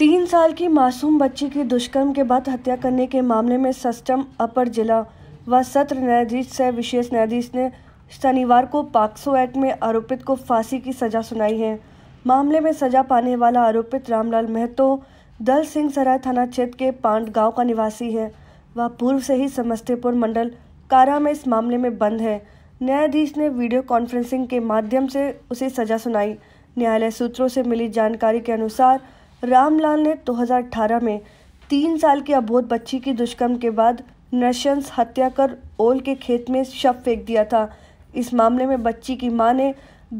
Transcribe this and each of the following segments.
तीन साल की मासूम बच्ची की दुष्कर्म के बाद हत्या करने के मामले में सस्टम अपर जिला व सत्र न्यायाधीश सह विशेष न्यायाधीश ने शनिवार को पाक्सो एक्ट में आरोपित को फांसी की सजा सुनाई है मामले में सजा पाने वाला आरोपित रामलाल महतो दल सिंह सराय थाना क्षेत्र के पांड गांव का निवासी है वह पूर्व से ही समस्तीपुर मंडल कारा में इस मामले में बंद है न्यायाधीश ने वीडियो कॉन्फ्रेंसिंग के माध्यम से उसे सजा सुनाई न्यायालय सूत्रों से मिली जानकारी के अनुसार रामलाल ने 2018 में तीन साल की अबोध बच्ची की दुष्कर्म के बाद नशंस हत्या कर ओल के खेत में शव फेंक दिया था इस मामले में बच्ची की मां ने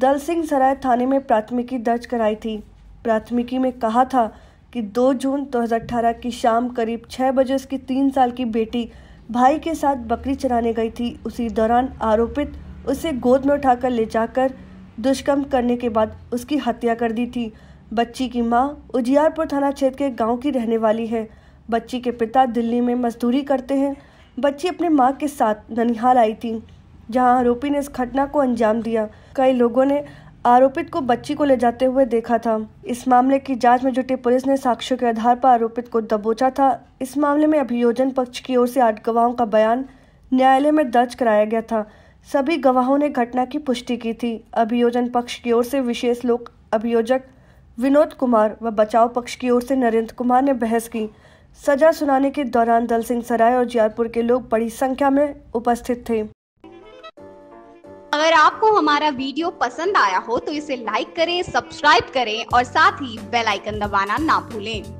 दल सिंह सराय थाने में प्राथमिकी दर्ज कराई थी प्राथमिकी में कहा था कि 2 जून 2018 की शाम करीब 6 बजे उसकी तीन साल की बेटी भाई के साथ बकरी चराने गई थी उसी दौरान आरोपित उसे गोद में उठाकर ले जाकर दुष्कर्म करने के बाद उसकी हत्या कर दी थी बच्ची की मां उजियारपुर थाना क्षेत्र के गांव की रहने वाली है बच्ची के पिता दिल्ली में मजदूरी करते हैं बच्ची अपने मां के साथ ननिहाल आई थी जहां आरोपी ने इस घटना को अंजाम दिया कई लोगों ने आरोपित को बच्ची को ले जाते हुए देखा था इस मामले की जांच में जुटी पुलिस ने साक्ष्यों के आधार पर आरोपित को दबोचा था इस मामले में अभियोजन पक्ष की ओर से आठ गवाहों का बयान न्यायालय में दर्ज कराया गया था सभी गवाहों ने घटना की पुष्टि की थी अभियोजन पक्ष की ओर से विशेष लोक अभियोजक विनोद कुमार व बचाव पक्ष की ओर से नरेंद्र कुमार ने बहस की सजा सुनाने के दौरान दल सिंह सराय और जियारपुर के लोग बड़ी संख्या में उपस्थित थे अगर आपको हमारा वीडियो पसंद आया हो तो इसे लाइक करें सब्सक्राइब करें और साथ ही बेल आइकन दबाना ना भूलें